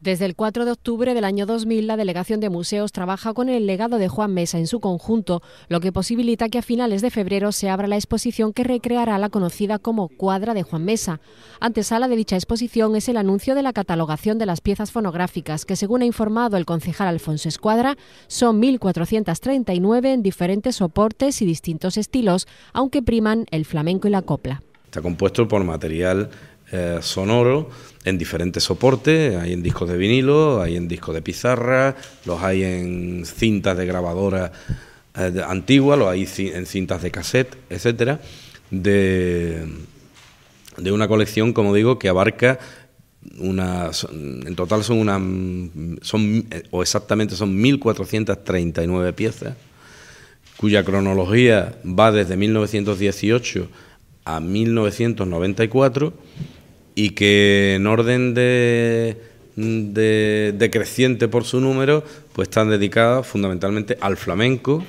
Desde el 4 de octubre del año 2000, la Delegación de Museos trabaja con el legado de Juan Mesa en su conjunto, lo que posibilita que a finales de febrero se abra la exposición que recreará la conocida como Cuadra de Juan Mesa. Antesala de dicha exposición es el anuncio de la catalogación de las piezas fonográficas, que según ha informado el concejal Alfonso Escuadra, son 1.439 en diferentes soportes y distintos estilos, aunque priman el flamenco y la copla. Está compuesto por material eh, sonoro en diferentes soportes, hay en discos de vinilo, hay en discos de pizarra, los hay en cintas de grabadora eh, antigua, los hay en cintas de cassette, etcétera, de, una colección, como digo, que abarca una, en total son una son eh, o exactamente son 1439 piezas cuya cronología va desde 1918 a 1994 y que en orden de, decreciente por su número, pues están dedicadas fundamentalmente al flamenco,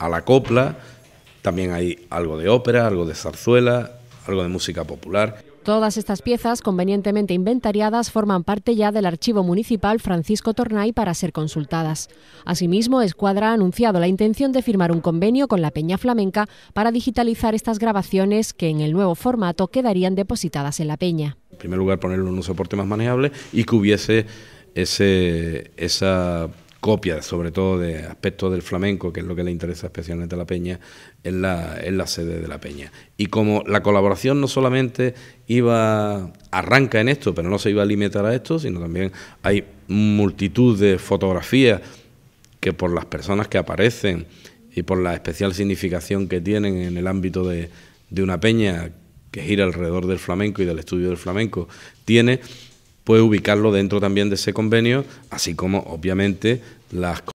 a la copla, también hay algo de ópera, algo de zarzuela, algo de música popular. Todas estas piezas, convenientemente inventariadas, forman parte ya del Archivo Municipal Francisco Tornay para ser consultadas. Asimismo, Escuadra ha anunciado la intención de firmar un convenio con la Peña Flamenca para digitalizar estas grabaciones que en el nuevo formato quedarían depositadas en la Peña. ...en primer lugar, ponerlo en un soporte más manejable y que hubiese ese, esa copia, sobre todo de aspectos del flamenco, que es lo que le interesa especialmente a la Peña, en la, sede de la Peña. Y como la colaboración no solamente iba arranca en esto, pero no se iba a limitar a esto, sino también hay multitud de fotografías que por las personas que aparecen y por la especial significación que tienen en el ámbito de, de una peña que gira alrededor del flamenco y del estudio del flamenco tiene, puede ubicarlo dentro también de ese convenio, así como obviamente las